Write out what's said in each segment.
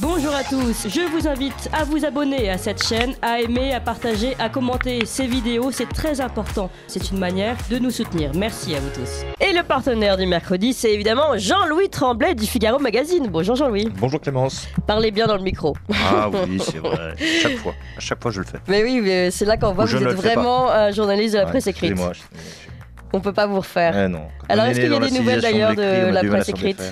Bonjour à tous, je vous invite à vous abonner à cette chaîne, à aimer, à partager, à commenter ces vidéos, c'est très important. C'est une manière de nous soutenir. Merci à vous tous. Et le partenaire du mercredi, c'est évidemment Jean-Louis Tremblay du Figaro Magazine. Bonjour Jean-Louis. Bonjour Clémence. Parlez bien dans le micro. Ah oui, c'est vrai. chaque fois, à chaque fois je le fais. Mais oui, c'est là qu'on voit que vous êtes vraiment un journaliste de la presse écrite. On moi On peut pas vous refaire. Eh non. Alors est-ce qu'il y a des nouvelles d'ailleurs de la presse écrite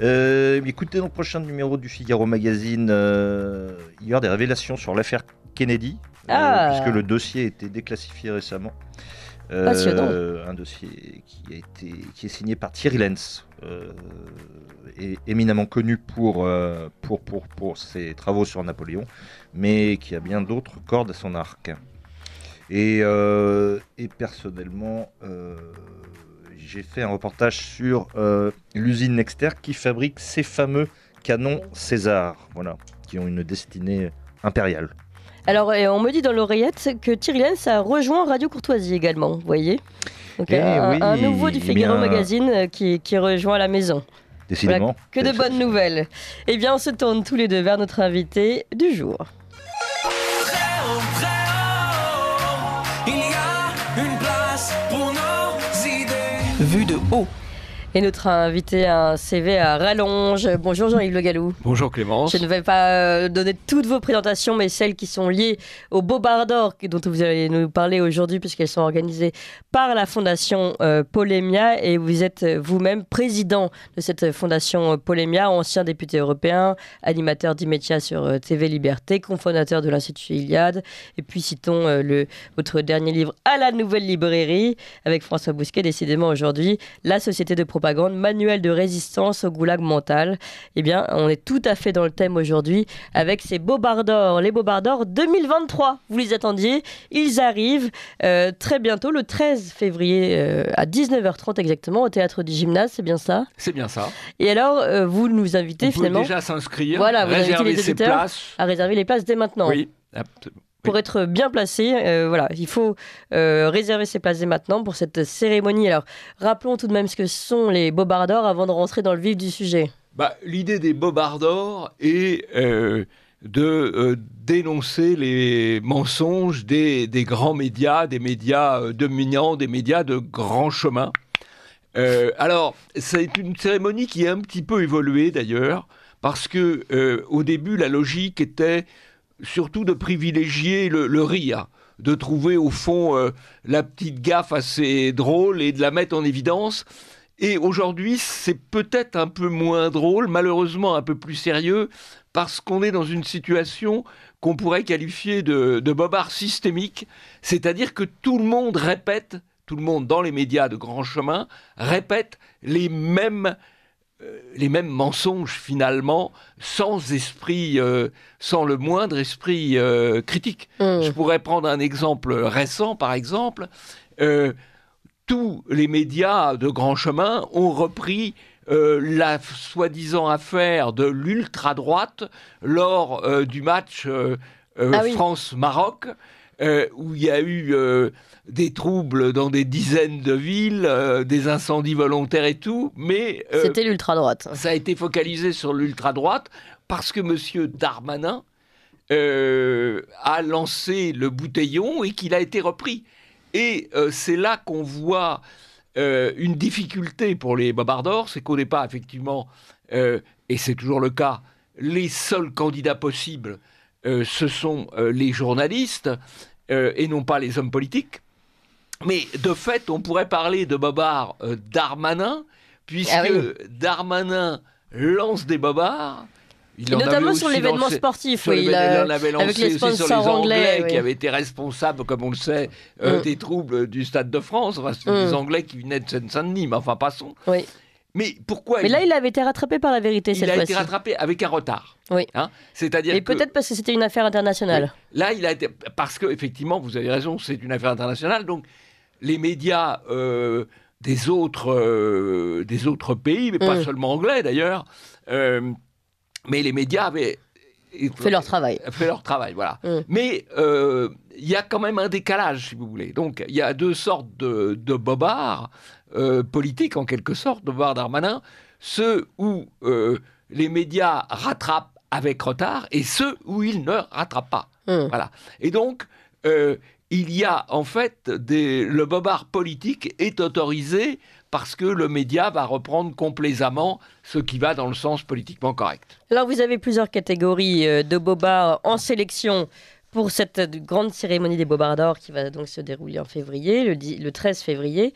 euh, écoutez, dans le prochain numéro du Figaro Magazine, euh, il y aura des révélations sur l'affaire Kennedy, euh, ah. puisque le dossier a été déclassifié récemment. Euh, un dossier qui, a été, qui est signé par Thierry Lenz, éminemment connu pour, pour, pour, pour, ses travaux sur Napoléon, mais qui a bien d'autres cordes à son arc. Et, et personnellement, j'ai fait un reportage sur euh, l'usine Nexter qui fabrique ces fameux canons César, voilà, qui ont une destinée impériale. Alors, on me dit dans l'oreillette que Thierry Lens a rejoint Radio Courtoisie également, vous voyez eh un, nouveau du eh Figaro Magazine euh, qui, rejoint la maison. Décidément. que de bonnes nouvelles. Eh bien, on se tourne tous les deux vers notre invité du jour. vue de haut. Et notre invité a un CV à rallonge. Bonjour Jean-Yves Le Gallou. Bonjour Clémence. Je ne vais pas euh, donner toutes vos présentations, mais celles qui sont liées au Bobardor d'Or dont vous allez nous parler aujourd'hui, puisqu'elles sont organisées par la Fondation euh, Polémia. Et vous êtes euh, vous-même président de cette Fondation Polémia, ancien député européen, animateur d'Imetia sur TV Liberté, cofondateur de l'Institut Iliade. Et puis citons votre dernier livre à la Nouvelle Librairie avec François Bousquet, décidément aujourd'hui, La Société de Propagande propagande, manuel de résistance au goulag mental. Eh bien, on est tout à fait dans le thème aujourd'hui avec ces Bobardors, les Bobardors 2023. Vous les attendiez, ils arrivent euh, très bientôt, le 13 février euh, à 19h30 exactement, au théâtre du gymnase, c'est bien ça C'est bien ça. Et alors, euh, vous nous invitez on finalement. Peut déjà s'inscrire, voilà, vous réserver invitez les ses places. À réserver les places dès maintenant. Oui, absolument pour être bien placé. Euh, voilà, il faut euh, réserver ses places maintenant pour cette cérémonie. Alors, rappelons tout de même ce que sont les bobards avant de rentrer dans le vif du sujet. Bah, l'idée des bobards est euh, de dénoncer les mensonges des, grands médias, des médias dominants, des médias de grand chemin. alors, c'est une cérémonie qui a un petit peu évolué d'ailleurs, parce que au début, la logique était surtout de privilégier le, rire, de trouver au fond euh, la petite gaffe assez drôle et de la mettre en évidence. Et aujourd'hui, c'est peut-être un peu moins drôle, malheureusement un peu plus sérieux, parce qu'on est dans une situation qu'on pourrait qualifier de, de bobard systémique, c'est-à-dire que tout le monde répète, tout le monde dans les médias de grand chemin, répète les mêmes euh, les mêmes mensonges finalement, sans esprit, euh, sans le moindre esprit euh, critique. Mm. Je pourrais prendre un exemple récent, par exemple. tous les médias de grand chemin ont repris la soi-disant affaire de l'ultra-droite lors du match ah France-Maroc. Euh, où il y a eu euh, des troubles dans des dizaines de villes, euh, des incendies volontaires et tout, mais... C'était l'ultra-droite. Ça a été focalisé sur l'ultra-droite parce que M. Darmanin a lancé le bouteillon et qu'il a été repris. Et c'est là qu'on voit une difficulté pour les bombardeurs, c'est qu'on n'est pas effectivement, et c'est toujours le cas, les seuls candidats possibles euh, ce sont euh, les journalistes euh, et non pas les hommes politiques. Mais de fait, on pourrait parler de bobards Darmanin, puisque ah Darmanin lance des bobards. notamment sur l'événement sportif, il, avait lancé avec sur les Anglais, qui avaient été responsables, comme on le sait, mm. des troubles du Stade de France, enfin, mm. des Anglais qui venaient de Seine-Saint-Denis, mais enfin passons. Oui. Mais pourquoi Mais là, il avait été rattrapé par la vérité cette fois-ci. Il a été rattrapé avec un retard. Oui. Hein, c'est-à-dire. Et peut-être parce que c'était une affaire internationale. Là, il a été parce que effectivement, vous avez raison, c'est une affaire internationale. Donc, les médias euh, des autres euh, des autres pays, mais pas mm. seulement anglais d'ailleurs, euh, mais les médias avaient fait leur travail. Fait leur travail, voilà. Mm. Mais il y a quand même un décalage, si vous voulez. Donc, il y a deux sortes de, de bobards. Euh, politique, en quelque sorte, de voir Darmanin, ceux où euh, les médias rattrapent avec retard et ceux où ils ne rattrapent pas. Hum. Voilà. Et donc, euh, il y a en fait des, le bobard politique est autorisé parce que le média va reprendre complaisamment ce qui va dans le sens politiquement correct. Alors vous avez plusieurs catégories de bobards en sélection pour cette grande cérémonie des Bobards d'Or qui va donc se dérouler en février, le, 13 février,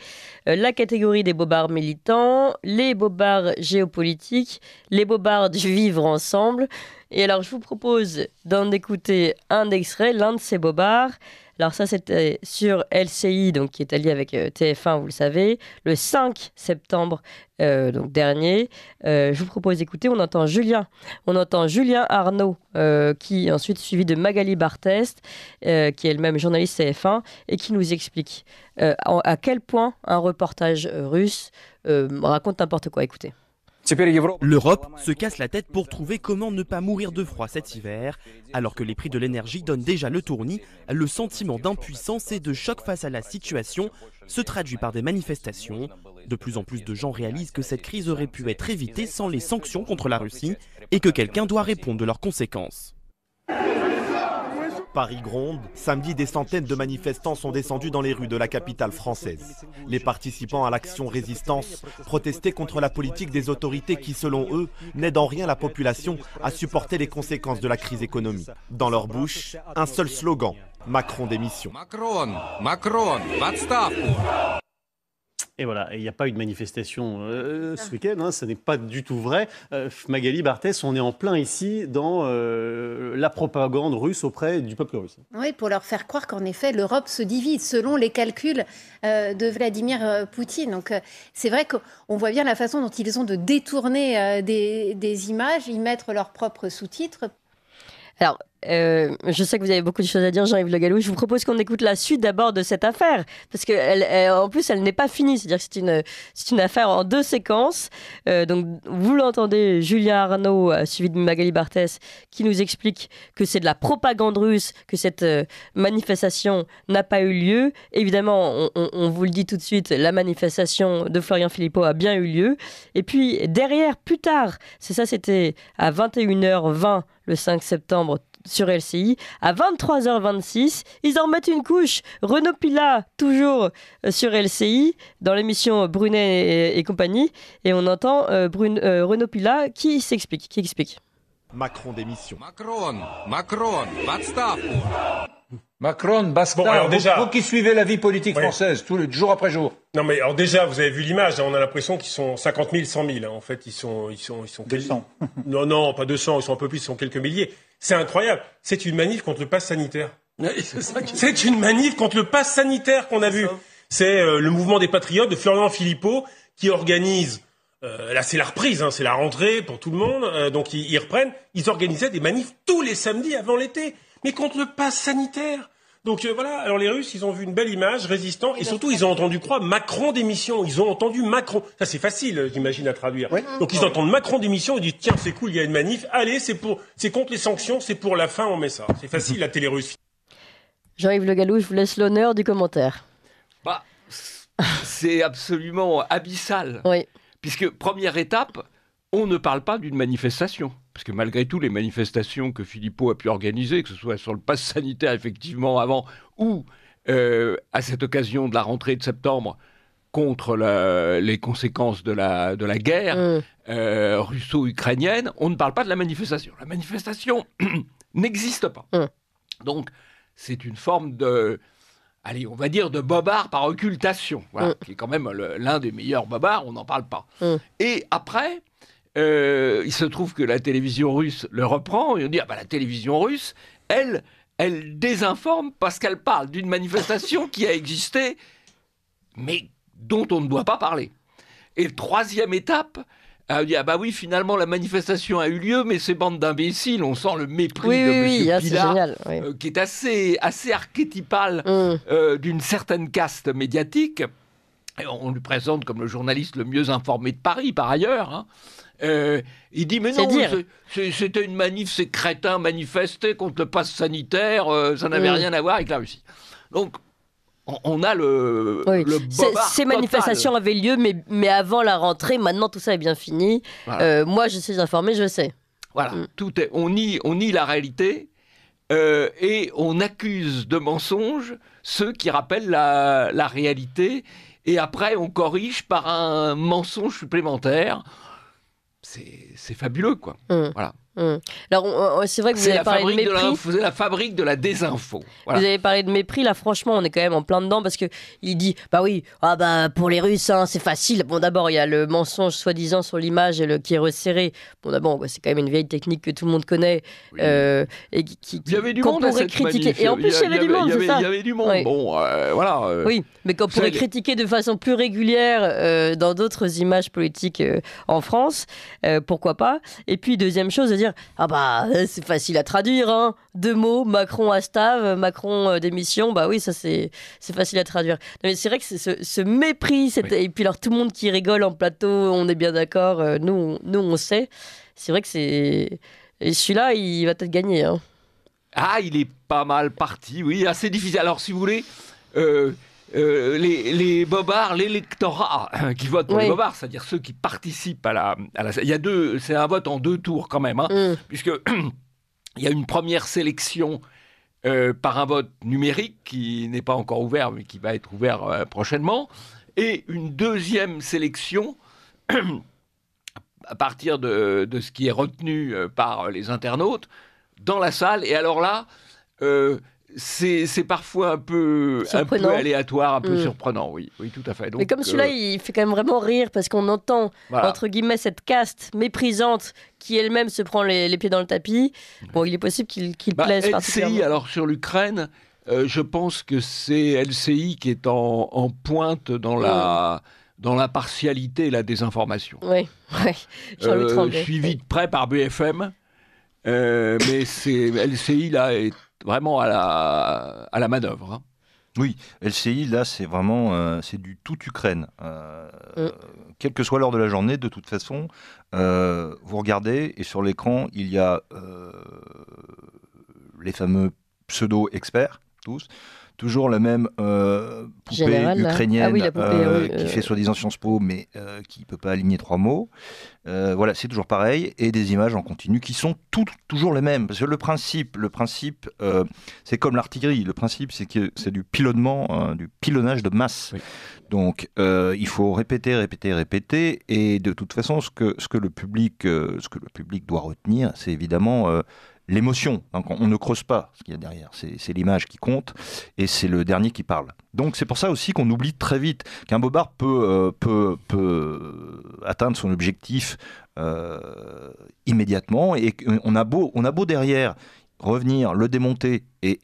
euh, la catégorie des Bobards militants, les Bobards géopolitiques, les Bobards du vivre ensemble. Et alors, je vous propose d'en écouter un extrait, l'un de ces Bobards. Alors ça, c'était euh, sur LCI, donc qui est allié avec euh, TF1, vous le savez, le 5 septembre euh, donc dernier. je vous propose d'écouter, on entend Julien. On entend Julien Arnaud, qui est ensuite suivi de Magali Bartest, qui est le même journaliste tf 1 et qui nous explique à quel point un reportage russe raconte n'importe quoi. Écoutez. L'Europe se casse la tête pour trouver comment ne pas mourir de froid cet hiver, alors que les prix de l'énergie donnent déjà le tournis, le sentiment d'impuissance et de choc face à la situation se traduit par des manifestations. De plus en plus de gens réalisent que cette crise aurait pu être évitée sans les sanctions contre la Russie et que quelqu'un doit répondre de leurs conséquences. Paris gronde. Samedi, des centaines de manifestants sont descendus dans les rues de la capitale française. Les participants à l'action résistance protestaient contre la politique des autorités qui, selon eux, n'aident en rien la population à supporter les conséquences de la crise économique. Dans leur bouche, un seul slogan Macron démission. Macron, Macron, et voilà, il n'y a pas eu de manifestation euh, ce week-end, hein, ce n'est pas du tout vrai. Euh, Magali Barthès, on est en plein ici dans euh, la propagande russe auprès du peuple russe. Oui, pour leur faire croire qu'en effet l'Europe se divise selon les calculs de Vladimir Poutine. Donc c'est vrai qu'on voit bien la façon dont ils ont de détourner des, des images, y mettre leurs propres sous-titres alors, euh, je sais que vous avez beaucoup de choses à dire, Jean-Yves Le Gallou. Je vous propose qu'on écoute la suite d'abord de cette affaire, parce que en plus, elle n'est pas finie. C'est-à-dire que c'est une, c'est une affaire en deux séquences. Euh, donc, vous l'entendez, Julien Arnaud, euh, suivi de Magali Barthès, qui nous explique que c'est de la propagande russe, que cette manifestation n'a pas eu lieu. Évidemment, on, on, vous le dit tout de suite, la manifestation de Florian Philippot a bien eu lieu. Et puis, derrière, plus tard, c'est ça, c'était à 21h20 le 5 septembre, sur LCI. À 23h26, ils en mettent une couche. Renaud Pilla, toujours euh, sur LCI, dans l'émission Brunet et, compagnie. Et on entend euh, euh, Renaud Pilla qui s'explique, qui explique. Macron démission. Macron, Macron, Macron, Bastard, vous, qui suivez la vie politique française, tout le, jour après jour. Non mais alors déjà, vous avez vu l'image, hein, on a l'impression qu'ils sont 50 000, 100 000. en fait, ils sont... Ils sont, ils sont 200. non, non, pas 200, ils sont un peu plus, ils sont quelques milliers. C'est incroyable. C'est une manif contre le pass sanitaire. C'est une manif contre le pass sanitaire qu'on a vu. C'est euh, le mouvement des patriotes de Florian Philippot qui organise... Euh, là, c'est la reprise, hein, c'est la rentrée pour tout le monde. Euh, donc, ils reprennent. Ils organisaient des manifs tous les samedis avant l'été mais contre le pass sanitaire. Donc euh, voilà, alors les Russes, ils ont vu une belle image, résistant, et, surtout, ils ont entendu croire Macron démission. Ils ont entendu Macron. Ça, c'est facile, euh, j'imagine, à traduire. Donc ils ah entendent Macron démission, ils disent, tiens, c'est cool, il y a une manif, allez, c'est pour, c'est contre les sanctions, c'est pour la fin, on met ça. C'est facile, la télé russe. Jean-Yves Le Gallou, je vous laisse l'honneur du commentaire. Bah, c'est absolument abyssal. Oui. Puisque, première étape, on ne parle pas d'une manifestation parce que malgré tout, les manifestations que Philippot a pu organiser, que ce soit sur le pass sanitaire effectivement avant, ou euh, à cette occasion de la rentrée de septembre, contre les conséquences de la, de la guerre mm. euh, russo-ukrainienne, on ne parle pas de la manifestation. La manifestation n'existe pas. Mm. Donc, c'est une forme de, allez, on va dire de bobard par occultation, mm. qui est quand même l'un des meilleurs bobards, on n'en parle pas. Et après, euh, il se trouve que la télévision russe le reprend et on dit ah bah, la télévision russe, elle, elle désinforme parce qu'elle parle d'une manifestation qui a existé, mais dont on ne doit pas parler. Et troisième étape, ah, dit « ah bah oui, finalement, la manifestation a eu lieu, mais ces bandes d'imbéciles, on sent le mépris de ah, euh, qui est assez, assez archétypal mm. euh, d'une certaine caste médiatique on lui présente comme le journaliste le mieux informé de Paris, par ailleurs. Hein. Euh, il dit mais non, c'était une manif, ces crétins manifestaient contre le pass sanitaire, euh, ça n'avait rien à voir avec la Russie. Donc on a le, Ces manifestations avaient lieu, mais, mais avant la rentrée, maintenant tout ça est bien fini. Euh, moi, je suis informé, je sais. Voilà, mm. tout est, on, nie, on nie la réalité et on accuse de mensonges ceux qui rappellent la, la réalité et après on corrige par un mensonge supplémentaire. C'est fabuleux, quoi. Mmh. Voilà. Hum. Alors, c'est vrai que vous avez parlé de mépris. la, vous la fabrique de la désinfo. Vous avez parlé de mépris. Là, franchement, on est quand même en plein dedans parce que il dit Bah oui, ah bah, pour les Russes, hein, c'est facile. Bon, d'abord, il y a le mensonge soi-disant sur l'image et le qui est resserré. Bon, d'abord, c'est quand même une vieille technique que tout le monde connaît. Euh, et qui, qui, du Et en plus, il y, avait, du monde, ça Il y avait du monde. Bon, euh, voilà. Euh, oui, mais qu'on pourrait critiquer de façon plus régulière dans d'autres images politiques en France, pourquoi pas Et puis, deuxième chose, à dire ah bah, euh, c'est facile à traduire, hein. Deux mots, Macron à stave, Macron euh, démission, bah oui, ça c'est facile à traduire. mais c'est vrai que ce, mépris, et puis alors tout le monde qui rigole en plateau, on est bien d'accord, euh, nous, nous on sait. C'est vrai que c'est. Et celui-là, il va peut-être gagner. Hein. Ah, il est pas mal parti, oui, assez difficile. Alors si vous voulez. Euh, les, bobards, l'électorat hein, qui vote pour les bobards, c'est-à-dire ceux qui participent à la, Il y deux, c'est un vote en deux tours quand même, hein, mm. puisque il y a une première sélection euh, par un vote numérique qui n'est pas encore ouvert, mais qui va être ouvert euh, prochainement, et une deuxième sélection. à partir de, ce qui est retenu par les internautes dans la salle. Et alors là, c'est parfois un peu, un aléatoire, un peu mm. surprenant, oui, tout à fait. mais comme celui-là, euh, il fait quand même vraiment rire parce qu'on entend, entre guillemets, cette caste méprisante qui elle-même se prend les, pieds dans le tapis. Bon, il est possible qu'il bah, plaise plaise LCI, alors sur l'Ukraine, euh, je pense que c'est LCI qui est en, pointe dans la mm. dans la partialité et la désinformation. Oui, oui. Euh, suivi de près par BFM, euh, mais c'est LCI là est vraiment à la, à la manœuvre. Hein. Oui, LCI, là, c'est vraiment euh, c'est du tout Ukraine. Euh, mm. Quelle que soit l'heure de la journée, de toute façon, euh, vous regardez et sur l'écran, il y a les fameux pseudo-experts, tous, toujours la même euh, poupée ukrainienne ah euh, qui euh. fait soi-disant Sciences Po, mais qui ne peut pas aligner trois mots. voilà, c'est toujours pareil. Et des images en continu qui sont tout, toujours les mêmes. Parce que le principe, le principe c'est comme l'artillerie. Le principe, c'est que c'est du pilonnement, du pilonnage de masse. Donc, il faut répéter, répéter, répéter. Et de toute façon, ce que, ce que, le, public, ce que le public doit retenir, c'est évidemment l'émotion. on ne creuse pas ce qu'il y a derrière. C'est l'image qui compte et c'est le dernier qui parle. Donc c'est pour ça aussi qu'on oublie très vite qu'un bobard peut, euh, peut, atteindre son objectif euh, immédiatement et on a beau, on a beau derrière revenir, le démonter et,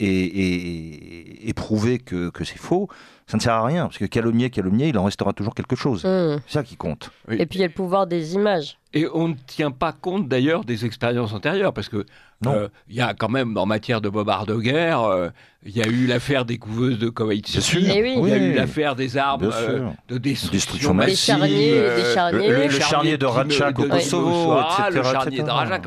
prouver que, c'est faux, ça ne sert à rien. Parce que calomnier, calomnier, il en restera toujours quelque chose. Hmm. C'est ça qui compte. Et puis il y a le pouvoir des images. Et on ne tient pas compte d'ailleurs des expériences antérieures, parce que euh, il y a quand même, en matière de bobards de guerre, euh, il y a eu l'affaire des couveuses de Koweït. Eh il y a eu l'affaire des arbres euh, de destruction, massive, Le, charnier de Rajak au Kosovo, Le charnier de Rajak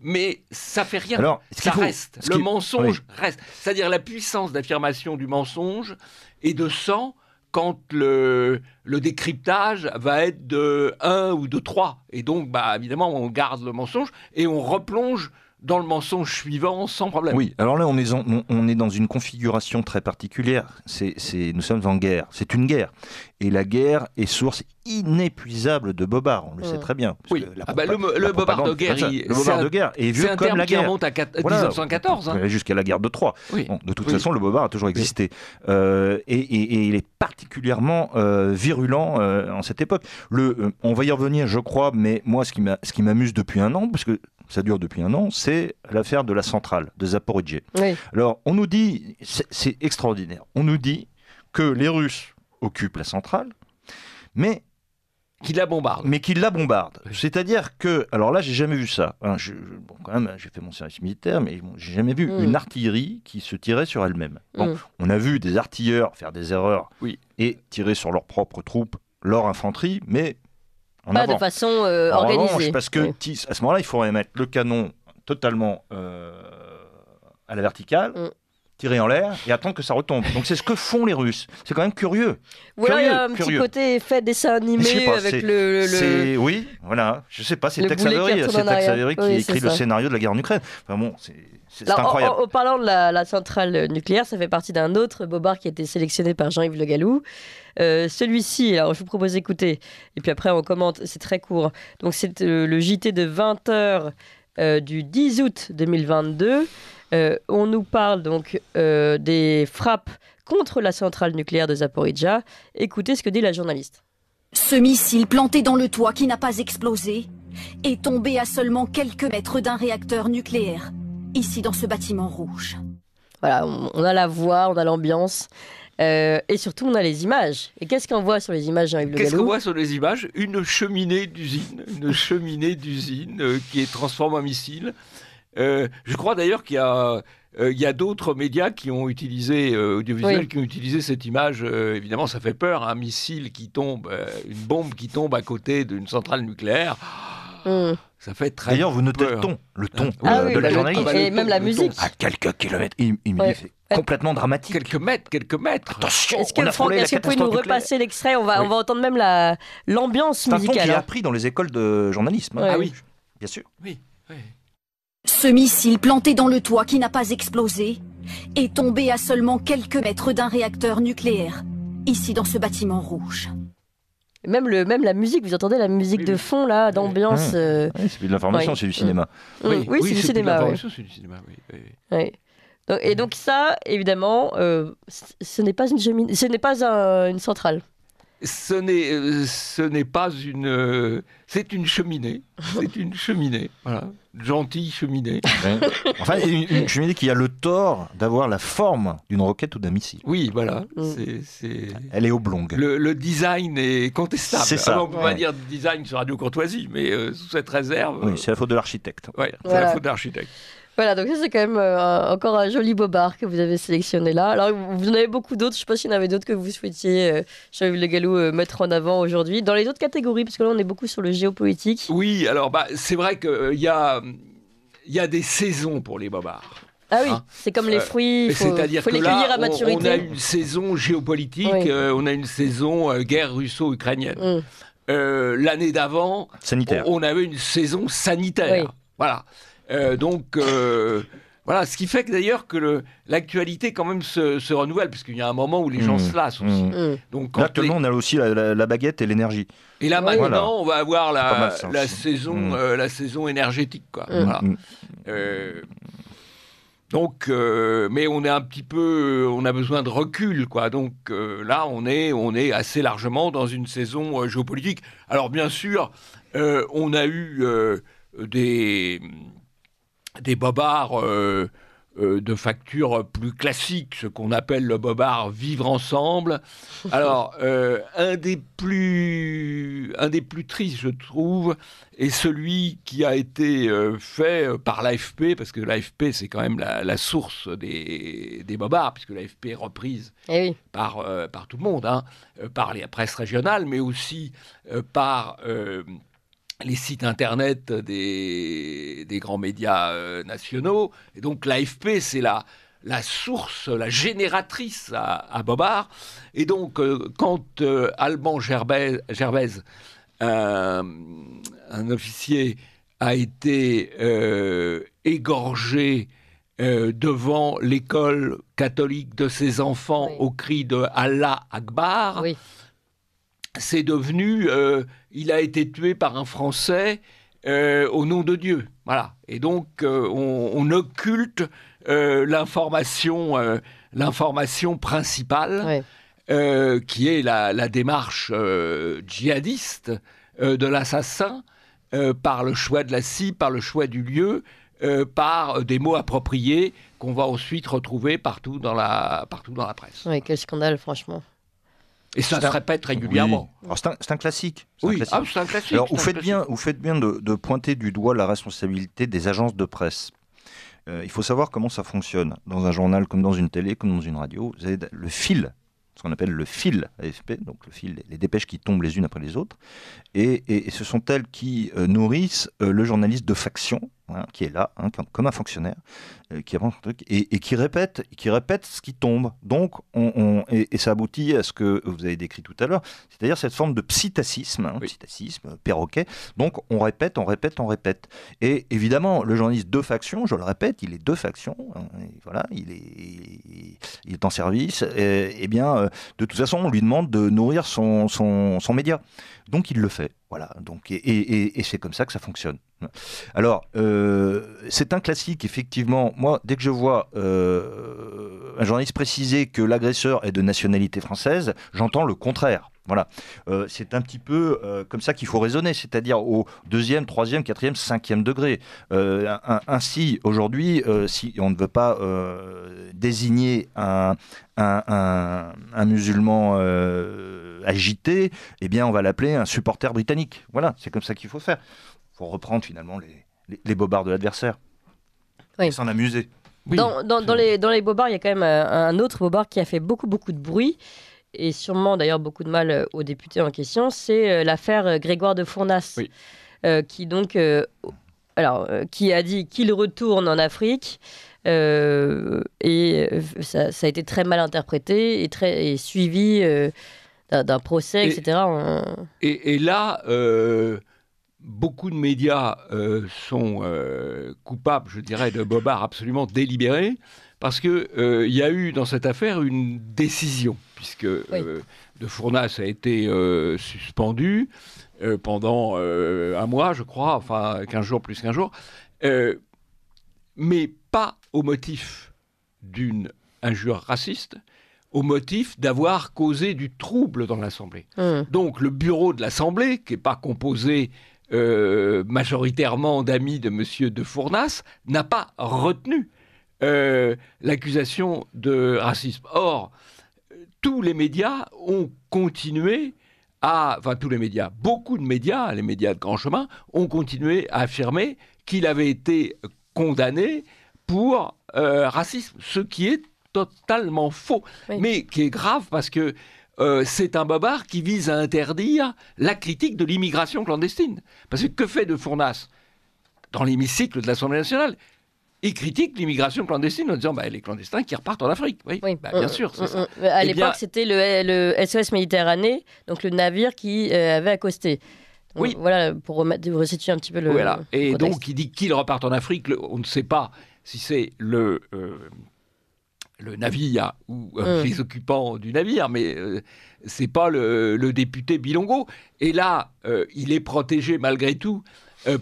mais ça fait rien. Alors, ça reste. Le mensonge reste. C'est-à-dire la puissance d'affirmation du mensonge est de 100 quand le, le, décryptage va être de 1 ou de 3. Et donc, bah, évidemment, on garde le mensonge et on replonge dans le mensonge suivant sans problème. Oui, alors là, on est, on est dans une configuration très particulière. C'est, nous sommes en guerre. C'est une guerre. Et la guerre est source inépuisable de Bobard, on le sait mm. très bien. le, Bobard de guerre, est la guerre. Qui remonte à 1914. Hein. Jusqu'à la guerre de Troie. de toute façon, le Bobard a toujours existé. Euh, et, il est particulièrement euh, virulent euh, en cette époque. on va y revenir, je crois, mais moi, ce qui m'amuse depuis un an, parce que ça dure depuis un an, c'est l'affaire de la centrale de Zaporizhzhia. Alors, on nous dit, c'est extraordinaire, on nous dit que les Russes occupent la centrale, mais qui la bombarde. Mais qui la bombarde. C'est-à-dire que, alors là, j'ai jamais vu ça. Hein, bon, quand même, j'ai fait mon service militaire, mais j'ai jamais vu mm. une artillerie qui se tirait sur elle-même. Mm. On a vu des artilleurs faire des erreurs et tirer sur leurs propres troupes, leur infanterie, mais en pas avant. de façon euh, organisée. parce que à ce moment-là, il faudrait mettre le canon totalement euh, à la verticale, mm tirer en l'air et attendre que ça retombe. Donc c'est ce que font les Russes. C'est quand même curieux. Voilà, curieux, il y a un petit côté effet dessin animé avec le, Oui, voilà. Je sais pas, c'est Tex Avery, qui écrit le scénario de la guerre en Ukraine. Enfin bon, c'est. incroyable. En, en, parlant de la, centrale nucléaire, ça fait partie d'un autre bobard qui a été sélectionné par Jean-Yves Le Gallou. Euh, celui-ci, alors je vous propose d'écouter, et puis après on commente, c'est très court. Donc c'est euh, le JT de 20h euh, du 10 août 2022. Euh, on nous parle donc euh, des frappes contre la centrale nucléaire de Zaporizhia. Écoutez ce que dit la journaliste. Ce missile planté dans le toit qui n'a pas explosé est tombé à seulement quelques mètres d'un réacteur nucléaire, ici dans ce bâtiment rouge. Voilà, on a la voix, on a l'ambiance. Euh, et surtout, on a les images. Et qu'est-ce qu'on voit sur les images, jean Qu'est-ce qu'on voit sur les images Une cheminée d'usine. Une cheminée d'usine qui qui transforme un missile euh, je crois d'ailleurs qu'il euh, y a, d'autres médias qui ont utilisé, euh, audiovisuels, qui ont utilisé cette image. évidemment, ça fait peur, un hein, missile qui tombe, une bombe qui tombe à côté d'une centrale nucléaire. Hmm. Ça fait très D'ailleurs, vous notez le ton, le ton ah de la bah, journaliste. Bah, et même la musique. À quelques kilomètres, il, il complètement dramatique. Quelques mètres, quelques mètres. Attention, Est-ce que, Franck, est-ce que vous pouvez nous repasser l'extrait on va, on va entendre même la, l'ambiance musicale. C'est un ton qui hein. appris dans les écoles de journalisme. Hein. Ah oui, bien sûr. Oui, oui. Ce missile planté dans le toit qui n'a pas explosé est tombé à seulement quelques mètres d'un réacteur nucléaire, ici dans ce bâtiment rouge. Même, le, même la musique, vous entendez la musique de fond là, d'ambiance. c'est de l'information, c'est du cinéma. Oui, c'est du, cinéma. et donc ça, évidemment, euh, ce n'est pas une ce pas une centrale ce n'est, euh, ce n'est pas une. Euh, c'est une cheminée. C'est une cheminée. Voilà. Gentille cheminée. Enfin, une, cheminée qui a le tort d'avoir la forme d'une roquette ou d'un missile. Oui, voilà. Mm. C'est, c'est... Elle est oblongue. Le, design est contestable. C'est ça. on va dire design sur Radio Courtoisie, mais euh, sous cette réserve. Oui, c'est la faute de l'architecte. Oui, c'est la faute de l'architecte. Voilà, donc ça c'est quand même euh, encore un joli bobard que vous avez sélectionné là. Alors vous en avez beaucoup d'autres, je ne sais pas s'il y en avait d'autres que vous souhaitiez, euh, jean Le Gallou, euh, mettre en avant aujourd'hui. Dans les autres catégories, parce que là on est beaucoup sur le géopolitique. Oui, alors bah, c'est vrai qu'il euh, y, a, y a des saisons pour les bobards. Ah oui, hein. c'est comme les fruits, il faut, cest à que les cueillir à maturité. On, a une saison géopolitique, on a une saison guerre russo-ukrainienne. Mm. L'année d'avant, On, avait une saison sanitaire. Voilà. Euh, donc. Euh, voilà, ce qui fait que d'ailleurs que l'actualité quand même se, renouvelle, puisqu'il y a un moment où les gens mmh, se lassent mmh. aussi. Mmh. Donc, actuellement, on a aussi la, baguette et l'énergie. Et là maintenant, on va avoir la, saison, euh, la saison énergétique. Quoi. donc, mais on est un petit peu, on a besoin de recul, quoi. Donc là, on est, on est assez largement dans une saison géopolitique. Alors bien sûr, on a eu des des bobards euh, euh, de facture plus classique, ce qu'on appelle le bobard vivre ensemble. Alors, euh, un, des plus, un des plus tristes, je trouve, est celui qui a été fait par l'AFP, parce que l'AFP, c'est quand même la, source des, bobards, puisque l'AFP est reprise eh par, par tout le monde, hein, par les presse régionale, mais aussi par les sites internet des, grands médias euh, nationaux. Et donc l'AFP, c'est la, source, la génératrice à, Bobar Et donc euh, quand euh, Alban Gervaise, un officier, a été égorgé devant l'école catholique de ses enfants au cri de Allah Akbar, c'est devenu il a été tué par un Français euh, au nom de Dieu. Voilà. Et donc, euh, on, occulte euh, l'information, l'information principale, qui est la, démarche djihadiste de l'assassin, par le choix de la scie, par le choix du lieu, par des mots appropriés qu'on va ensuite retrouver partout dans la, partout dans la presse. Oui, quel scandale, franchement. Et ça se répète régulièrement. C'est un, classique. Oui, ah, c'est un classique. Alors, vous, faites Bien, vous faites bien de, pointer du doigt la responsabilité des agences de presse. Euh, il faut savoir comment ça fonctionne dans un journal, comme dans une télé, comme dans une radio. Vous avez le fil ce qu'on appelle le fil AFP, donc le fil, les dépêches qui tombent les unes après les autres. et ce sont elles qui euh, nourrissent euh, le journaliste de faction, Hein, qui est là, hein, comme, un fonctionnaire, euh, qui truc, et, qui, répète, qui répète ce qui tombe. Donc, on, et, ça aboutit à ce que vous avez décrit tout à l'heure, c'est-à-dire cette forme de psittacisme, hein, psittacisme, euh, perroquet. Donc, on répète, on répète, on répète. Et évidemment, le journaliste de faction, je le répète, il est de faction, voilà, il est, il est en service, et, eh bien, euh, de toute façon, on lui demande de nourrir son, son, média. Donc, il le fait. Voilà, donc, et, et c'est comme ça que ça fonctionne. Alors, euh, c'est un classique, effectivement. Moi, dès que je vois euh, un journaliste préciser que l'agresseur est de nationalité française, j'entends le contraire. Voilà. Euh, c'est un petit peu comme ça qu'il faut raisonner, c'est-à-dire au deuxième, troisième, quatrième, cinquième degré. ainsi, aujourd'hui, si on ne veut pas désigner un musulman agité, eh bien, on va l'appeler un supporter britannique. Voilà, c'est comme ça qu'il faut faire pour reprendre finalement les, les, bobards de l'adversaire. Oui. s'en amuser. dans, dans, les, dans les bobards, il y a quand même euh, un autre bobard qui a fait beaucoup, beaucoup de bruit et sûrement d'ailleurs beaucoup de mal euh, aux députés en question, c'est euh, l'affaire Grégoire de Fournasse, qui donc, alors, qui a dit qu'il retourne en Afrique. et ça, ça, a été très mal interprété et, très, suivi d'un procès, etc. Et, et là, beaucoup de médias euh, sont euh, coupables, je dirais, de bobards absolument délibérés, parce qu'il euh, il y a eu dans cette affaire une décision, puisque De Fournas a été suspendu pendant un mois, je crois, enfin 15 jours plus qu'un jour, mais pas au motif d'une injure raciste, au motif d'avoir causé du trouble dans l'Assemblée. Hum. Donc le bureau de l'Assemblée, qui n'est pas composé euh, majoritairement d'amis de M. de Fournas, n'a pas retenu euh, l'accusation de racisme. Or, tous les médias ont continué à, enfin tous les médias, beaucoup de médias, les médias de grand chemin, ont continué à affirmer qu'il avait été condamné pour euh, racisme, ce qui est totalement faux, mais qui est grave parce que euh, c'est un bobard qui vise à interdire la critique de l'immigration clandestine. Parce que que fait de Fournas dans l'hémicycle de l'Assemblée nationale il critique l'immigration clandestine en disant bah, les clandestins qui repartent en Afrique. Oui, bien sûr, À l'époque, c'était le, SOS Méditerranée, donc le navire qui euh, avait accosté. oui. Voilà, pour resituer un petit peu le. Et donc, il dit qu'il repartent en Afrique. on ne sait pas si c'est le euh, le navire ou euh, mm. les occupants du navire, mais euh, c'est pas le, député Bilongo. Et là, euh, il est protégé malgré tout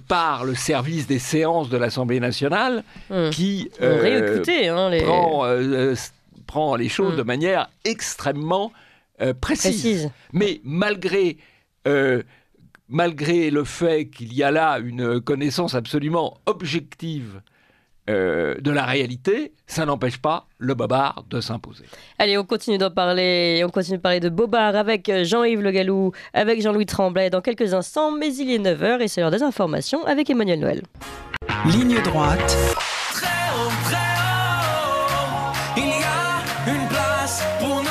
par le service des séances de l'Assemblée nationale mm. qui hein, Prend, les choses mm. de manière extrêmement précise. Mais malgré malgré le fait qu'il y a là une connaissance absolument objective euh, de la réalité, ça n'empêche pas le bobard de s'imposer. Allez, on continue d'en parler, on continue de parler de bobard avec euh, Jean-Yves Le Gallou, avec Jean-Louis Tremblay dans quelques instants, mais il est 9h et c'est l'heure des informations avec Emmanuel Noël. Ligne droite. il y a une place pour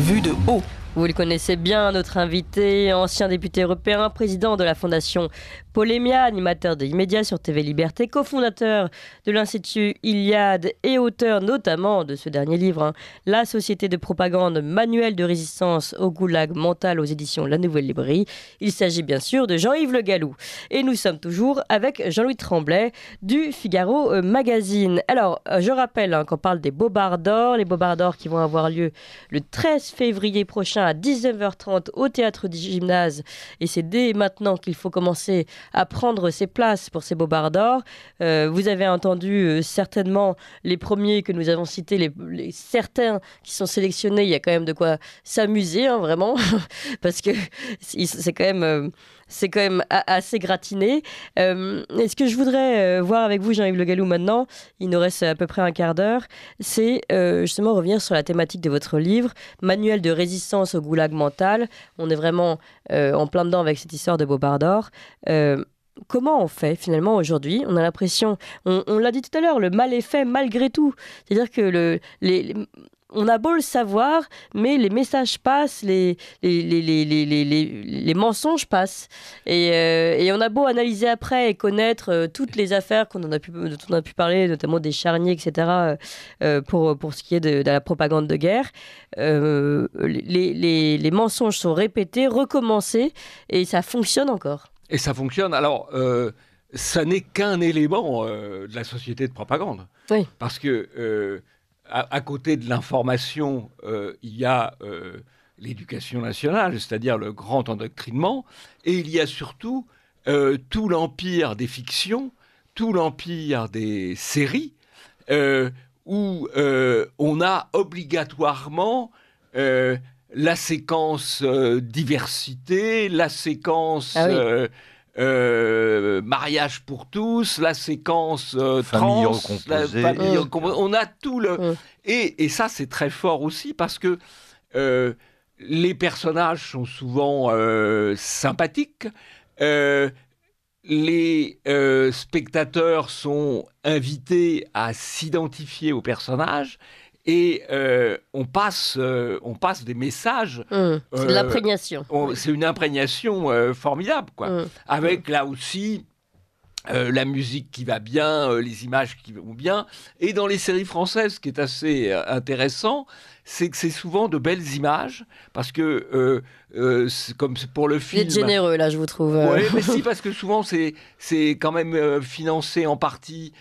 Vue de haut. Vous le connaissez bien, notre invité, ancien député européen, président de la Fondation Polémia, animateur des Médias sur TV Liberté, cofondateur de l'Institut Iliade et auteur notamment de ce dernier livre, hein, La société de propagande manuel de résistance au goulag mental aux éditions La Nouvelle Librairie. Il s'agit bien sûr de Jean-Yves Le Gallou. Et nous sommes toujours avec Jean-Louis Tremblay du Figaro euh, Magazine. Alors, euh, je rappelle hein, qu'on parle des Bobards d'or, les Bobards d'or qui vont avoir lieu le 13 février prochain à 19h30 au théâtre du gymnase. Et c'est dès maintenant qu'il faut commencer à prendre ses places pour ces Bobards d'or. Euh, vous avez entendu euh, certainement les premiers que nous avons cités, les, certains qui sont sélectionnés. Il y a quand même de quoi s'amuser, hein, vraiment, parce que c'est quand même euh, c'est quand même assez gratiné. et euh, ce que je voudrais euh, voir avec vous, Jean-Yves Le Gallou, maintenant, il nous reste à peu près un quart d'heure, c'est euh, justement revenir sur la thématique de votre livre, Manuel de résistance au goulag mental. On est vraiment en plein dedans avec cette histoire de Bobardor. Comment on fait finalement aujourd'hui On a l'impression, on, on l'a dit tout à l'heure, le mal est fait malgré tout. C'est-à-dire que le, les, on a beau le savoir, mais les messages passent, les, les, mensonges passent. Euh, et, on a beau analyser après et connaître euh, toutes les affaires qu'on en a pu, dont on a pu parler, notamment des charniers, etc., euh, pour, pour ce qui est de, la propagande de guerre. les mensonges sont répétés, recommencés, et ça fonctionne encore. Et ça fonctionne. Alors, ça n'est qu'un élément de la société de propagande. Oui. Parce que à, côté de l'information, euh, il y a euh, l'éducation nationale, c'est-à-dire le grand endoctrinement, et il y a surtout euh, tout l'empire des fictions, tout l'empire des séries, où on a obligatoirement la séquence diversité, la séquence... Ah euh, mariage pour tous, la séquence euh, trans, mmh. on a tout le mmh. et, et ça c'est très fort aussi parce que euh, les personnages sont souvent sympathiques, les spectateurs sont invités à s'identifier aux personnages et euh, on, passe, euh, on passe des messages. Hum. c'est de euh, l'imprégnation. C'est une imprégnation formidable, quoi. Hum. avec là aussi euh, la musique qui va bien, euh, les images qui vont bien. Et dans les séries françaises, ce qui est assez euh, intéressant, c'est que c'est souvent de belles images, parce que, comme pour le film... Vous êtes généreux, là, je vous trouve. Oui, mais si, parce que souvent, c'est quand même financé en partie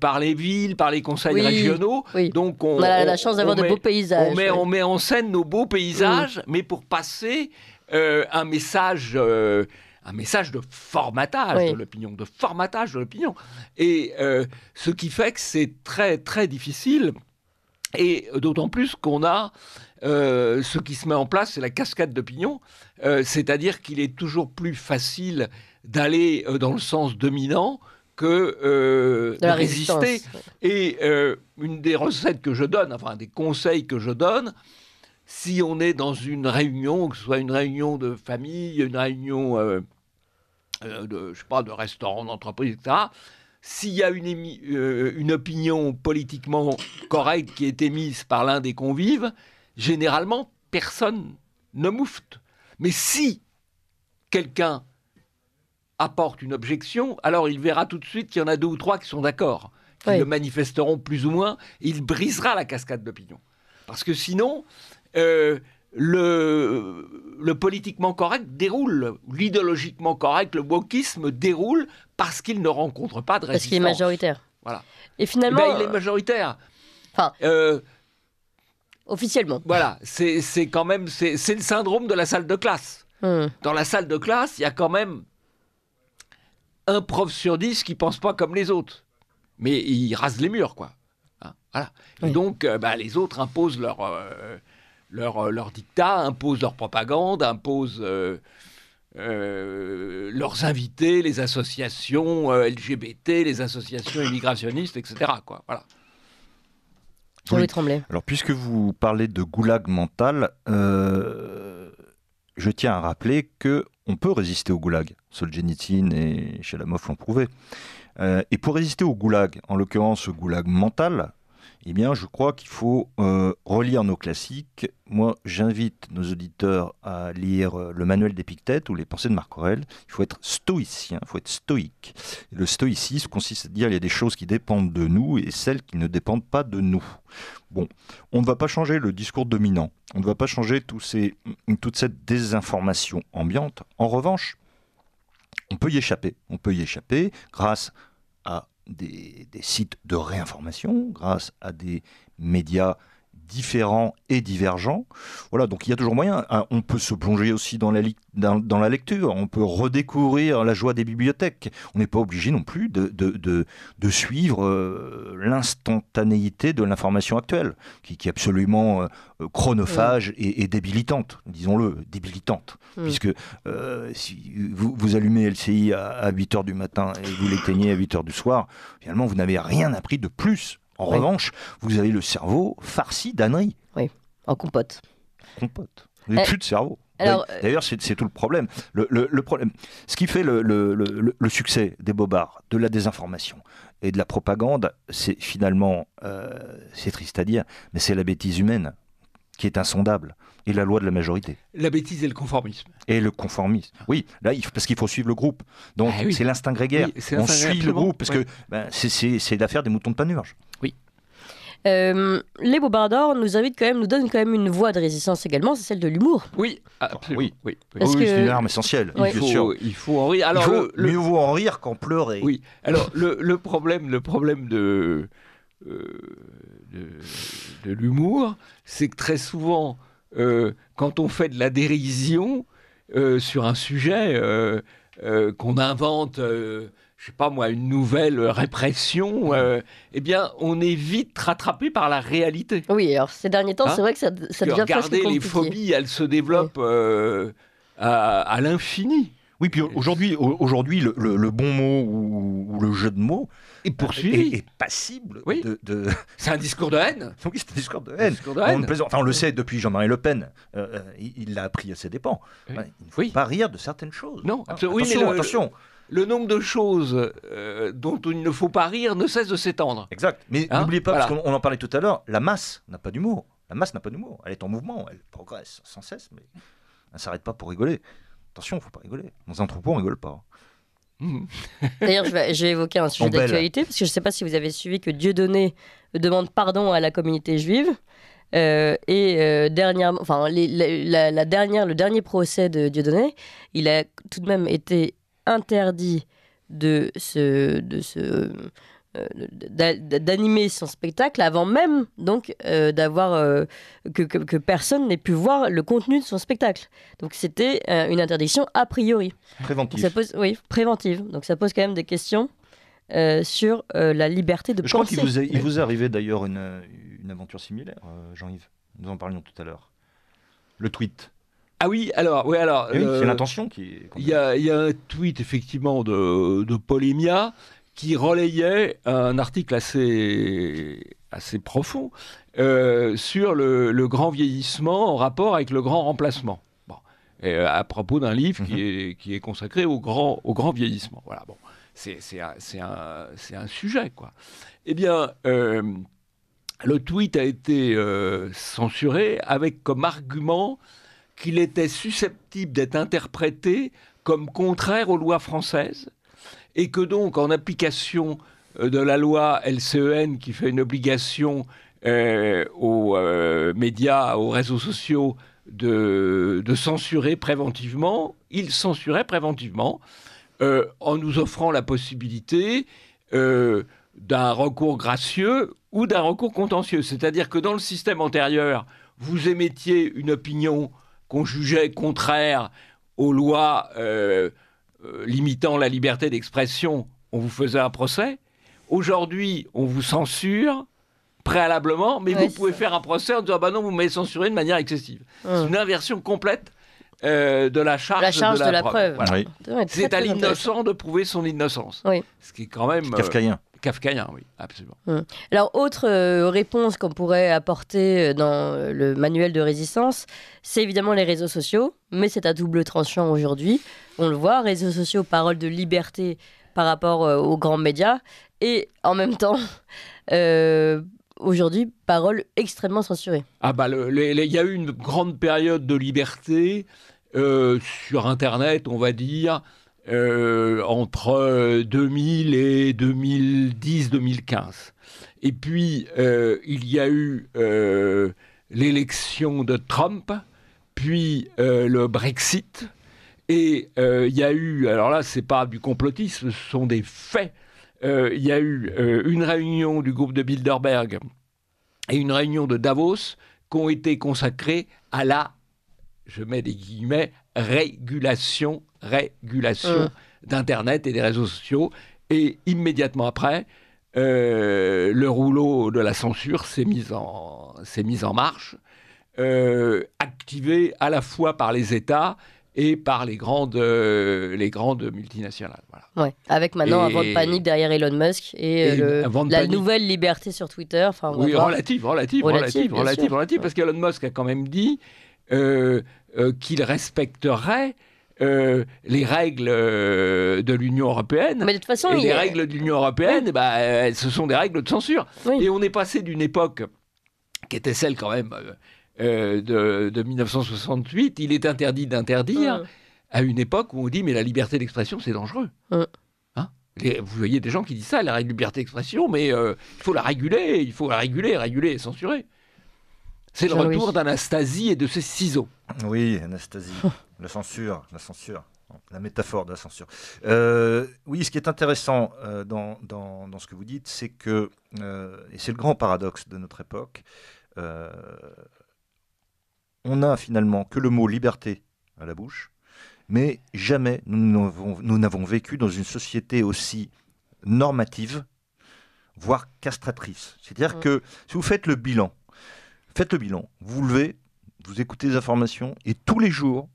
par les villes, par les conseils régionaux. Donc on, a la chance d'avoir de beaux paysages. On met, on met en scène nos beaux paysages, mm. mais pour passer un message un message de formatage de l'opinion, de formatage de l'opinion. Et euh, ce qui fait que c'est très très difficile, et d'autant plus qu'on a euh, ce qui se met en place, c'est la cascade d'opinion, euh, c'est-à-dire qu'il est toujours plus facile d'aller dans le sens dominant que de, résister. Et une des recettes que je donne, enfin des conseils que je donne, si on est dans une réunion, que ce soit une réunion de famille, une réunion euh, de, je sais pas, de restaurants, d'entreprises, etc. S'il y a une, euh, une opinion politiquement correcte qui est émise par l'un des convives, généralement, personne ne moufte. Mais si quelqu'un apporte une objection, alors il verra tout de suite qu'il y en a deux ou trois qui sont d'accord, qui le manifesteront plus ou moins, il brisera la cascade d'opinion. Parce que sinon, euh, le, le politiquement correct déroule, l'idéologiquement correct, le wokisme déroule parce qu'il ne rencontre pas de résistance. Parce qu'il est majoritaire. Voilà. Et finalement. Eh ben, il est majoritaire. Enfin. Euh, officiellement. Voilà, c'est quand même. C'est le syndrome de la salle de classe. Hmm. Dans la salle de classe, il y a quand même un prof sur dix qui pense pas comme les autres. Mais il rase les murs, quoi. Hein, voilà. Et donc, euh, bah, les autres imposent leur. Euh, leur, euh, leur dictat, imposent leur propagande, impose euh, euh, leurs invités, les associations LGBT, les associations immigrationnistes, etc. Quoi. Voilà. Alors, puisque vous parlez de goulag mental, je tiens à rappeler que on peut résister au goulag. Solzhenitsyn et Chalamov l'ont prouvé. et pour résister au goulag, en l'occurrence au goulag mental, eh bien, je crois qu'il faut euh, relire nos classiques. Moi, j'invite nos auditeurs à lire euh, le manuel d'Épictète ou les pensées de Marc Aurèle. Il faut être stoïcien, il faut être stoïque. le stoïcisme consiste à dire qu'il y a des choses qui dépendent de nous et celles qui ne dépendent pas de nous. Bon, on ne va pas changer le discours dominant, on ne va pas changer toute cette désinformation ambiante. En revanche, on peut y échapper. On peut y échapper grâce à des, sites de réinformation, grâce à des médias différents et divergents. Voilà, donc il y a toujours moyen. Ah, on peut se plonger aussi dans la, dans, dans la lecture, on peut redécouvrir la joie des bibliothèques. On n'est pas obligé non plus de, de, de, suivre euh, l'instantanéité de l'information actuelle, qui, qui, est absolument euh, chronophage et, débilitante, disons-le, débilitante. Mm. Puisque euh, si vous, vous, allumez LCI à, à 8h du matin et vous l'éteignez à 8h du soir, finalement, vous n'avez rien appris de plus en revanche, vous avez le cerveau farci d'ânerie. Oui, en compote. Compote. Vous euh, plus de cerveau. D'ailleurs, c'est, tout le problème. Le, problème. Ce qui fait le, succès des bobards, de la désinformation et de la propagande, c'est finalement, euh, c'est triste à dire, mais c'est la bêtise humaine qui est insondable et la loi de la majorité. La bêtise et le conformisme. Et le conformisme. Oui, là, parce qu'il faut suivre le groupe. Donc ah c'est l'instinct grégaire. On suit le groupe parce que ben, c'est l'affaire des moutons de panurge. Oui. Euh, les Bobardors nous invitent quand même, nous donnent quand même une voie de résistance également, c'est celle de l'humour. Oui, ah, Oui, oui, oui. c'est une arme essentielle. Il, faut, il faut en rire. Alors, il faut, mieux vaut en rire qu'en pleurer. Oui. Alors le, problème, le problème de euh, de, de l'humour, c'est que très souvent euh, quand on fait de la dérision euh, sur un sujet, euh, qu'on invente, je sais pas moi, une nouvelle répression, eh bien, on est vite rattrapé par la réalité. Oui, alors ces derniers temps, hein c'est vrai que ça, ça devient Regardez, les phobies, elles se développent à, l'infini. Oui, puis aujourd'hui, aujourd'hui le, bon mot ou le jeu de mots, et poursuivi. Ah, et, passible de. C'est un discours de haine. Oui, c'est un discours de haine. On, le enfin, on, le sait depuis Jean-Marie Le Pen. Euh, euh, il l'a appris à ses dépens. Il ne faut pas rire de certaines choses. Non, absolument. attention. le nombre de choses euh, dont il ne faut pas rire ne cesse de s'étendre. Exact. Mais hein n'oubliez pas, parce qu'on en parlait tout à l'heure, la masse n'a pas d'humour. La masse n'a pas d'humour. Elle est en mouvement, elle progresse sans cesse, mais elle ne s'arrête pas pour rigoler. Attention, il ne faut pas rigoler. Dans un troupeau, on ne rigole pas. Mhm. D'ailleurs, je j'ai évoqué un sujet d'actualité, parce que je ne sais pas si vous avez suivi que Dieudonné demande pardon à la communauté juive. Euh, et euh, dernière, enfin, la, dernière, le dernier procès de Dieudonné, il a tout de même été interdit de se, de se euh, d'animer son spectacle avant même donc euh, d'avoir euh, que, personne n'ait pu voir le contenu de son spectacle. Donc c'était une interdiction a priori. Préventive. ça pose, oui, préventive. Donc ça pose quand même des questions sur la liberté de Je penser. Je crois qu'il vous, il vous est arrivé d'ailleurs une, une, aventure similaire, Jean-Yves. Nous en parlions tout à l'heure. Le tweet. Ah oui, alors, oui, alors. Eh c'est l'intention qui. Il y, y, a un tweet effectivement de, de Polémia qui relayait un article assez, assez profond euh, sur le, grand vieillissement en rapport avec le grand remplacement. Euh, à propos d'un livre mhm. qui, est, consacré au grand, au grand vieillissement. Voilà, bon. C'est un, un, sujet, quoi. Eh bien, euh, le tweet a été censuré avec comme argument qu'il était susceptible d'être interprété comme contraire aux lois françaises et que donc, en application euh, de la loi LCEN qui fait une obligation euh, aux euh, médias, aux réseaux sociaux de, censurer préventivement, ils censuraient préventivement en nous offrant la possibilité d'un recours gracieux ou d'un recours contentieux. C'est-à-dire que dans le système antérieur, vous émettiez une opinion qu'on jugeait contraire aux lois euh, limitant la liberté d'expression, on vous faisait un procès. Aujourd'hui, on vous censure préalablement, mais vous pouvez faire un procès en disant bah non, vous m'avez censuré de manière excessive. C'est une inversion complète euh, de la charge, de, la preuve. C'est à l'innocent de prouver son innocence. Ce qui est quand même. Kafkaïen. Euh, Kafkaïen, oui, absolument. Hum. Alors, autre euh, réponse qu'on pourrait apporter euh, dans euh, le manuel de résistance, c'est évidemment les réseaux sociaux, mais c'est à double tranchant aujourd'hui. On le voit, réseaux sociaux, parole de liberté par rapport aux grands médias, et en même temps, aujourd'hui, parole extrêmement censurée. Ah bah, il y a eu une grande période de liberté sur Internet, on va dire. Euh, entre 2000 euh, et 2010-2015. Et puis, euh, il y a eu l'élection de Trump, puis le Brexit, et il y a eu, alors là, c'est pas du complotisme, ce sont des faits, il y a eu une réunion du groupe de Bilderberg et une réunion de Davos qui ont été consacrées à la, je mets des guillemets, régulation régulation mmh. d'Internet et des réseaux sociaux. Et immédiatement après, euh, le rouleau de la censure s'est mis, en, mis en marche, euh, activé à la fois par les États et par les grandes, euh, les grandes multinationales. Ouais. Avec maintenant un vent de panique derrière Elon Musk et, la nouvelle liberté sur Twitter. Enfin, oui, relative, relative, relative, relative, parce qu'Elon Musk a quand même dit qu'il respecterait euh, les euh, règles de l'Union européenne. les eh règles de l'Union européenne, ce sont des règles de censure. Et on est passé d'une époque qui était celle quand même euh, de, 1968, il est interdit d'interdire, hum. à une époque où on dit mais la liberté d'expression c'est dangereux. Hum. Hein vous voyez des gens qui disent ça, la liberté d'expression, mais il faut la réguler, il faut la réguler, réguler et censurer. C'est le retour d'Anastasie et de ses ciseaux. Oui, Anastasie, la censure, la censure. La métaphore de la censure. Euh, oui, ce qui est intéressant euh, dans, ce que vous dites, c'est que, euh, et c'est le grand paradoxe de notre époque, on n'a finalement que le mot liberté à la bouche, mais jamais nous n'avons vécu dans une société aussi normative, voire castratrice. C'est-à-dire mm. que si vous faites le bilan Faites le bilan. Vous levez, vous écoutez les informations et tous les jours,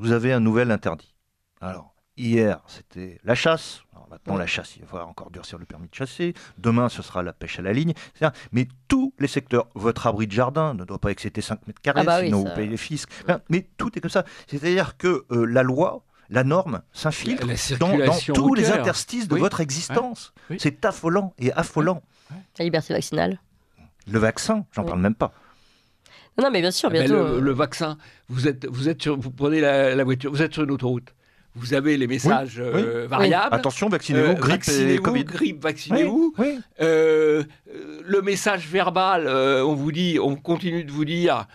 vous avez un nouvel interdit. Alors, hier, c'était la chasse. maintenant, la chasse, il va falloir encore durcir le permis de chasser. Demain, ce sera la pêche à la ligne. Mais tous les secteurs, votre abri de jardin ne doit pas excéder 5 mètres carrés, ah bah sinon vous payez les fiscs. mais tout est comme ça. C'est-à-dire que euh, la loi, la norme s'infiltre dans, tous les interstices de votre existence. C'est affolant et affolant. La liberté vaccinale. Le vaccin, j'en parle même pas. Non, mais bien sûr, ah ben, euh. le, vaccin, vous êtes, vous êtes sur, vous prenez la, voiture, vous êtes sur une autoroute. Vous avez les messages euh, variables. Attention, vaccinez-vous, euh, grippe et Covid. vaccinez-vous. le message verbal, on vous dit, on continue de vous dire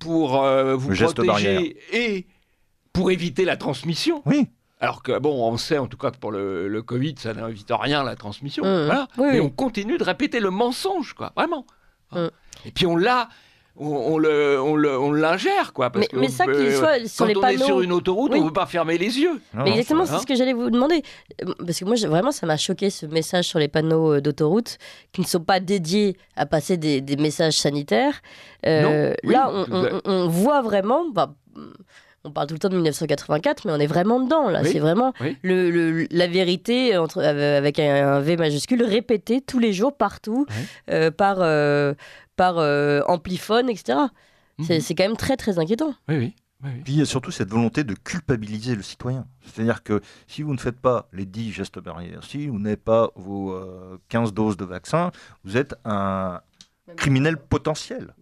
pour vous protéger et pour éviter la transmission. Oui. Alors que, bon, on sait en tout cas que pour le, Covid, ça n'invite rien la transmission. Mmh. voilà. Mais on continue de répéter le mensonge, quoi, vraiment. Mmh. Et puis on l'a, on, le, l'ingère, quoi. mais, ça, qu'il soit sur quand on est sur une autoroute, on ne peut pas fermer les yeux. mais exactement, c'est hein ce que j'allais vous demander. Euh, parce que moi, vraiment, ça m'a choqué ce message sur les panneaux euh, d'autoroute qui ne sont pas dédiés à passer des, messages sanitaires. Euh, là, on, voit vraiment. Bah, on parle tout le temps de 1984, mais on est vraiment dedans, là. c'est vraiment la vérité avec un, V majuscule répétée tous les jours, partout, par, par euh, ampliphone, etc. Mhm. C'est quand même très très inquiétant. Oui, oui. Puis il y a surtout cette volonté de culpabiliser le citoyen. C'est-à-dire que si vous ne faites pas les 10 gestes barrières, si vous n'avez pas vos 15 euh, doses de vaccin, vous êtes un criminel potentiel.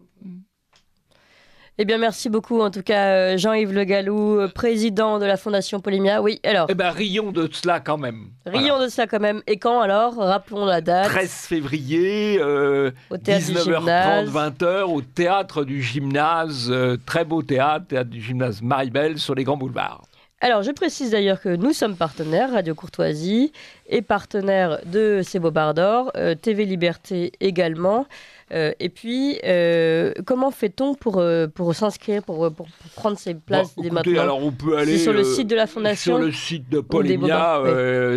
Eh bien, merci beaucoup, en tout cas, euh, Jean-Yves Le Gallou, euh, président de la Fondation Polymia. Oui, alors. Eh bien, rions de cela quand même. Rions de cela quand même. Et quand alors Rappelons la date. 13 février, 19h30, 20h, euh, au théâtre du gymnase. très beau théâtre, théâtre du gymnase Maribel, sur les grands boulevards. Alors, je précise d'ailleurs que nous sommes partenaires, Radio Courtoisie, et partenaires de C'est d'Or, TV Liberté également. Euh, et puis, euh, comment fait-on pour, euh, pour s'inscrire, pour, pour, prendre ses places des dès maintenant Alors, on peut aller sur le site de la Fondation. Sur le site de Polymia,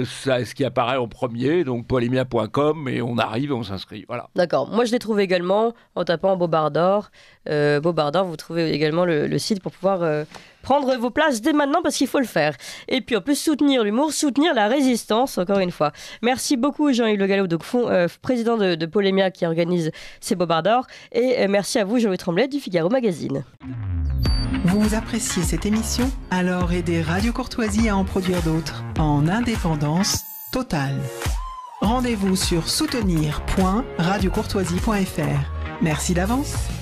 c'est ce qui apparaît en premier, donc polymia.com, et on arrive et on s'inscrit. Voilà. D'accord. Moi, je les trouve également en tapant Bobardor. Bobardor, vous trouvez également le site pour pouvoir prendre vos places dès maintenant parce qu'il faut le faire. Et puis on peut soutenir l'humour, soutenir la résistance, encore une fois. Merci beaucoup Jean-Yves Le Gallo, donc euh, président de, Polémia qui organise ces bobards Et euh, merci à vous Jean-Louis Tremblay du Figaro Magazine. Vous appréciez cette émission Alors aidez Radio Courtoisie à en produire d'autres en indépendance totale. Rendez-vous sur soutenir.radiocourtoisie.fr. Merci d'avance.